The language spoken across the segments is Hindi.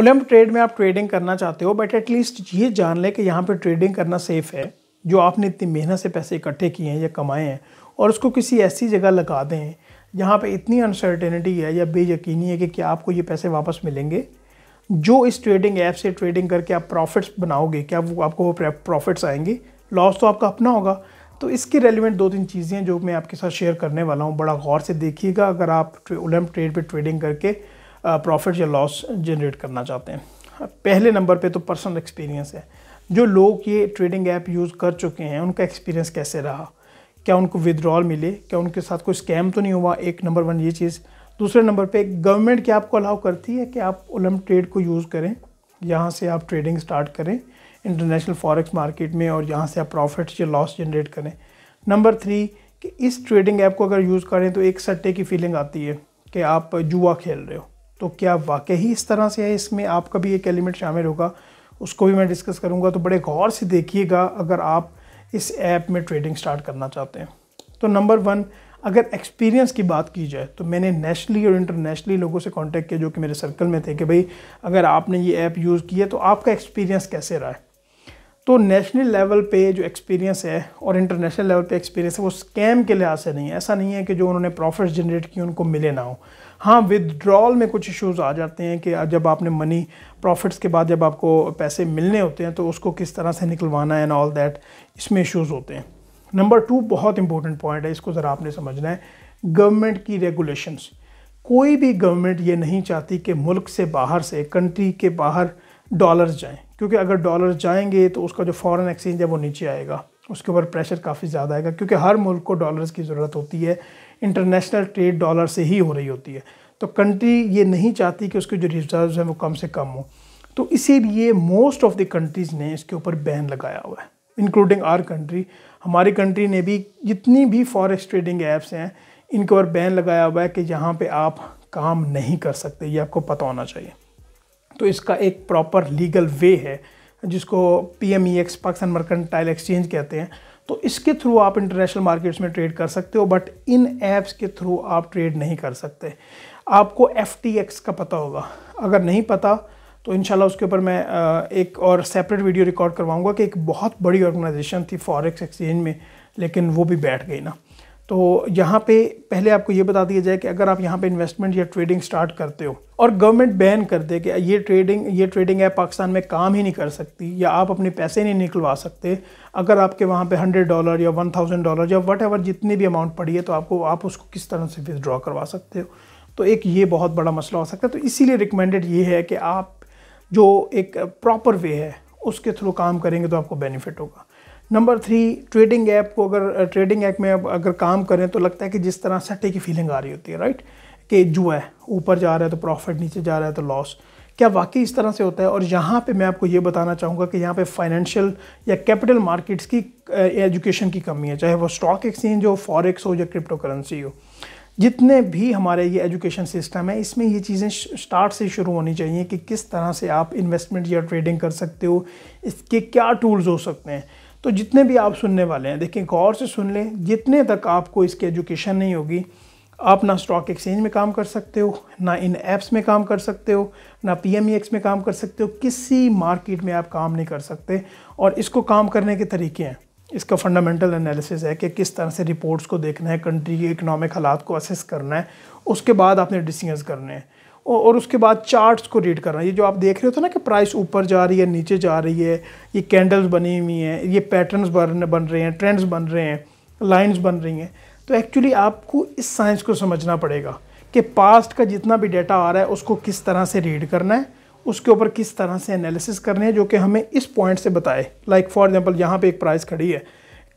ओलम्प ट्रेड में आप ट्रेडिंग करना चाहते हो बट एटलीस्ट ये जान लें कि यहाँ पर ट्रेडिंग करना सेफ़ है जो आपने इतनी मेहनत से पैसे इकट्ठे किए हैं या कमाए हैं और उसको किसी ऐसी जगह लगा दें जहाँ पे इतनी अनसर्टेनिटी है या बेयकीनी है कि क्या आपको ये पैसे वापस मिलेंगे जो इस ट्रेडिंग ऐप से ट्रेडिंग करके आप प्रॉफिट्स बनाओगे क्या वो आपको वो प्रॉफिट्स आएंगे लॉस तो आपका अपना होगा तो इसके रेलिवेंट दो तीन चीज़ें जो मैं आपके साथ शेयर करने वाला हूँ बड़ा गौर से देखिएगा अगर आप ओलम्प ट्रेड पर ट्रेडिंग करके प्रॉफिट या लॉस जनरेट करना चाहते हैं पहले नंबर पे तो पर्सनल एक्सपीरियंस है जो लोग ये ट्रेडिंग ऐप यूज़ कर चुके हैं उनका एक्सपीरियंस कैसे रहा क्या उनको विदड्रॉल मिले क्या उनके साथ कोई स्कैम तो नहीं हुआ एक नंबर वन ये चीज़ दूसरे नंबर पे गवर्नमेंट क्या आपको अलाउ करती है कि आप ओलम ट्रेड को यूज़ करें यहाँ से आप ट्रेडिंग स्टार्ट करें इंटरनेशनल फॉरेक्स मार्केट में और यहाँ से आप प्रॉफिट या लॉस जनरेट करें नंबर थ्री कि इस ट्रेडिंग ऐप को अगर यूज़ करें तो एक सट्टे की फीलिंग आती है कि आप जुआ खेल रहे हो तो क्या वाकई ही इस तरह से है इसमें आपका भी एक एलिमेंट शामिल होगा उसको भी मैं डिस्कस करूँगा तो बड़े गौर से देखिएगा अगर आप इस ऐप में ट्रेडिंग स्टार्ट करना चाहते हैं तो नंबर वन अगर एक्सपीरियंस की बात की जाए तो मैंने नेशनली और इंटरनेशनली लोगों से कांटेक्ट किया जो कि मेरे सर्कल में थे कि भाई अगर आपने ये ऐप यूज़ किया तो आपका एक्सपीरियंस कैसे रहा है तो नेशनल लेवल पे जो एक्सपीरियंस है और इंटरनेशनल लेवल पे एक्सपीरियंस है वो स्कैम के लिहाज से नहीं है ऐसा नहीं है कि जो उन्होंने प्रॉफिट जनरेट किए उनको मिले ना हो हाँ विदड्रॉल में कुछ इश्यूज आ जाते हैं कि जब आपने मनी प्रॉफिट्स के बाद जब आपको पैसे मिलने होते हैं तो उसको किस तरह से निकलवाना है एंड ऑल दैट इसमें इशूज़ होते हैं नंबर टू बहुत इंपॉर्टेंट पॉइंट है इसको ज़रा आपने समझना है गवर्नमेंट की रेगुलेशंस कोई भी गवर्नमेंट ये नहीं चाहती कि मुल्क से बाहर से कंट्री के बाहर डॉलर्स जाएँ क्योंकि अगर डॉलर जाएंगे तो उसका जो फॉरेन एक्सचेंज है वो नीचे आएगा उसके ऊपर प्रेशर काफ़ी ज़्यादा आएगा क्योंकि हर मुल्क को डॉलर्स की ज़रूरत होती है इंटरनेशनल ट्रेड डॉलर से ही हो रही होती है तो कंट्री ये नहीं चाहती कि उसके जो रिजर्व हैं वो कम से कम हों तो इसीलिए मोस्ट ऑफ द कंट्रीज़ ने इसके ऊपर बैन लगाया हुआ है इंक्लूडिंग आर कंट्री हमारी कंट्री ने भी जितनी भी फॉरेस्ट ट्रेडिंग ऐप्स हैं इनके ऊपर बैन लगाया हुआ है कि यहाँ पे आप काम नहीं कर सकते ये आपको पता होना चाहिए तो इसका एक प्रॉपर लीगल वे है जिसको P M E X Pakistan mercantile exchange कहते हैं तो इसके थ्रू आप इंटरनेशनल मार्केट्स में ट्रेड कर सकते हो बट इन ऐप्स के थ्रू आप ट्रेड नहीं कर सकते आपको एफ टी एक्स का पता होगा अगर नहीं पता तो इन उसके ऊपर मैं एक और सेपरेट वीडियो रिकॉर्ड करवाऊँगा कि एक बहुत बड़ी ऑर्गेनाइजेशन थी फॉरेक्स एक्सचेंज में लेकिन वो भी बैठ गई ना तो यहाँ पे पहले आपको ये बता दिया जाए कि अगर आप यहाँ पे इन्वेस्टमेंट या ट्रेडिंग स्टार्ट करते हो और गवर्नमेंट बैन कर दे कि ये ट्रेडिंग ये ट्रेडिंग ऐप पाकिस्तान में काम ही नहीं कर सकती या आप अपने पैसे नहीं निकलवा सकते अगर आपके वहाँ पे हंड्रेड डॉलर या वन थाउजेंड डॉलर या वट एवर जितनी भी अमाउंट पड़ी है तो आपको आप उसको किस तरह से विदड्रॉ करवा सकते हो तो एक ये बहुत बड़ा मसला हो सकता है तो इसीलिए रिकमेंडेड ये है कि आप जो एक प्रॉपर वे है उसके थ्रू काम करेंगे तो आपको बेनिफिट होगा नंबर थ्री ट्रेडिंग ऐप को अगर ट्रेडिंग ऐप में अगर काम करें तो लगता है कि जिस तरह सट्टे की फीलिंग आ रही होती है राइट कि जो है ऊपर जा रहा है तो प्रॉफिट नीचे जा रहा है तो लॉस क्या वाकई इस तरह से होता है और यहाँ पे मैं आपको ये बताना चाहूँगा कि यहाँ पे फाइनेंशियल या कैपिटल मार्केट्स की एजुकेशन की कमी है चाहे वो स्टॉक एक्सचेंज हो फॉरेक्स हो या क्रिप्टो करेंसी हो जितने भी हमारे ये एजुकेशन सिस्टम है इसमें ये चीज़ें स्टार्ट से शुरू होनी चाहिए कि किस तरह से आप इन्वेस्टमेंट या ट्रेडिंग कर सकते हो इसके क्या टूल्स हो सकते हैं तो जितने भी आप सुनने वाले हैं देखें गौर से सुन लें जितने तक आपको इसकी एजुकेशन नहीं होगी आप ना स्टॉक एक्सचेंज में काम कर सकते हो ना इन ऐप्स में काम कर सकते हो ना पी एम एक्स में काम कर सकते हो किसी मार्केट में आप काम नहीं कर सकते और इसको काम करने के तरीके हैं इसका फंडामेंटल एनालिसिस है कि किस तरह से रिपोर्ट्स को देखना है कंट्री के इकनॉमिक हालात को असेस करना है उसके बाद आपने डिसीजन करने हैं और उसके बाद चार्ट्स को रीड करना ये जो आप देख रहे हो ना कि प्राइस ऊपर जा रही है नीचे जा रही है ये कैंडल्स बनी हुई हैं ये पैटर्न्स बन बन रहे हैं ट्रेंड्स बन रहे हैं लाइंस बन रही हैं तो एक्चुअली आपको इस साइंस को समझना पड़ेगा कि पास्ट का जितना भी डेटा आ रहा है उसको किस तरह से रीड करना है उसके ऊपर किस तरह से एनालिसिस करनी है जो कि हमें इस पॉइंट से बताए लाइक फॉर एग्जाम्पल यहाँ पर एक प्राइस खड़ी है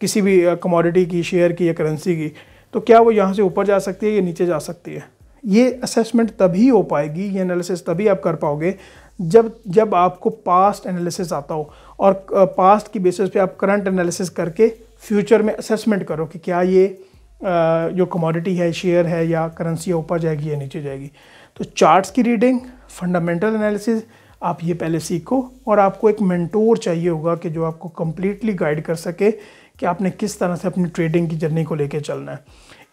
किसी भी कमोडिटी की शेयर की या करेंसी की तो क्या वो यहाँ से ऊपर जा सकती है या नीचे जा सकती है ये असेसमेंट तभी हो पाएगी ये एनालिसिस तभी आप कर पाओगे जब जब आपको पास्ट एनालिसिस आता हो और पास्ट की बेसिस पे आप करंट एनालिसिस करके फ्यूचर में असेसमेंट करो कि क्या ये जो कमोडिटी है शेयर है या करेंसी ऊपर जाएगी या नीचे जाएगी तो चार्ट्स की रीडिंग फंडामेंटल एनालिसिस आप ये पहले सीखो और आपको एक मेंटोर चाहिए होगा कि जो आपको कम्प्लीटली गाइड कर सके कि आपने किस तरह से अपनी ट्रेडिंग की जर्नी को लेकर चलना है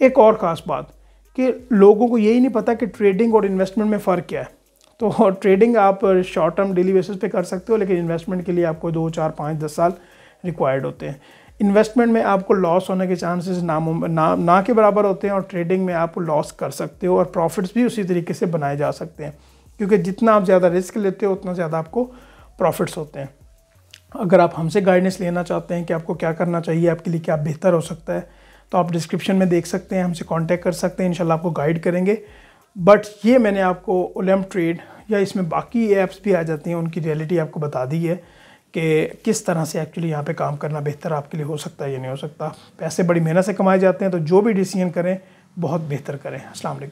एक और ख़ास बात कि लोगों को यही नहीं पता कि ट्रेडिंग और इन्वेस्टमेंट में फ़र्क क्या है तो ट्रेडिंग आप शॉर्ट टर्म डेली बेसिस पे कर सकते हो लेकिन इन्वेस्टमेंट के लिए आपको दो चार पाँच दस साल रिक्वायर्ड होते हैं इन्वेस्टमेंट में आपको लॉस होने के चांसेस ना ना के बराबर होते हैं और ट्रेडिंग में आप लॉस कर सकते हो और प्रॉफिट्स भी उसी तरीके से बनाए जा सकते हैं क्योंकि जितना आप ज़्यादा रिस्क लेते हो उतना ज़्यादा आपको प्रॉफिट्स होते हैं अगर आप हमसे गाइडेंस लेना चाहते हैं कि आपको क्या करना चाहिए आपके लिए क्या बेहतर हो सकता है तो आप डिस्क्रिप्शन में देख सकते हैं हमसे कांटेक्ट कर सकते हैं इंशाल्लाह आपको गाइड करेंगे बट ये मैंने आपको ओलम ट्रेड या इसमें बाकी ऐप्स भी आ जाती हैं उनकी रियलिटी आपको बता दी है कि किस तरह से एक्चुअली यहाँ पे काम करना बेहतर आपके लिए हो सकता है या नहीं हो सकता पैसे बड़ी मेहनत से कमाए जाते हैं तो जो भी डिसीजन करें बहुत बेहतर करें अस्सलाम